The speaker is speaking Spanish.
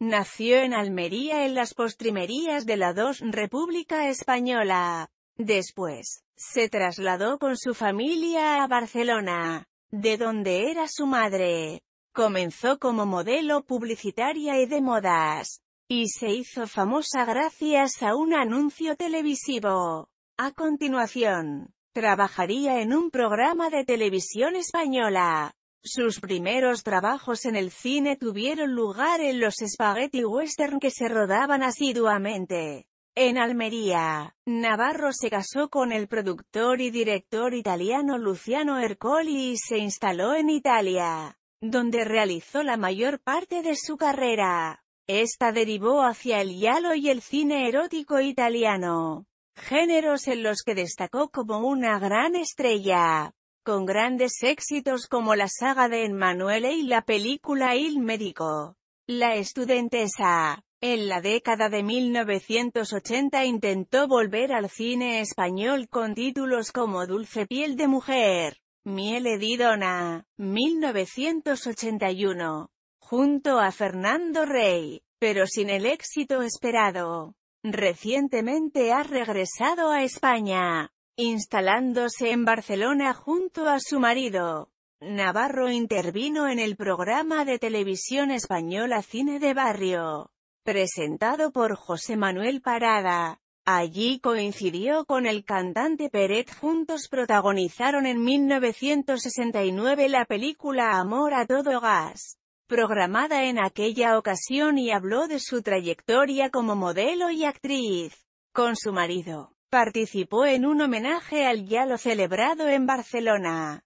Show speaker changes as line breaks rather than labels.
Nació en Almería en las postrimerías de la II República Española. Después, se trasladó con su familia a Barcelona, de donde era su madre. Comenzó como modelo publicitaria y de modas, y se hizo famosa gracias a un anuncio televisivo. A continuación, trabajaría en un programa de televisión española, sus primeros trabajos en el cine tuvieron lugar en los spaghetti western que se rodaban asiduamente. En Almería, Navarro se casó con el productor y director italiano Luciano Ercoli y se instaló en Italia, donde realizó la mayor parte de su carrera. Esta derivó hacia el giallo y el cine erótico italiano, géneros en los que destacó como una gran estrella con grandes éxitos como la saga de Emanuele y la película Il Médico. La estudiantesa, en la década de 1980 intentó volver al cine español con títulos como Dulce piel de mujer, Miel Edidona, 1981, junto a Fernando Rey, pero sin el éxito esperado. Recientemente ha regresado a España, Instalándose en Barcelona junto a su marido, Navarro intervino en el programa de televisión española Cine de Barrio, presentado por José Manuel Parada. Allí coincidió con el cantante Peret juntos protagonizaron en 1969 la película Amor a todo gas, programada en aquella ocasión y habló de su trayectoria como modelo y actriz, con su marido. Participó en un homenaje al Yalo celebrado en Barcelona.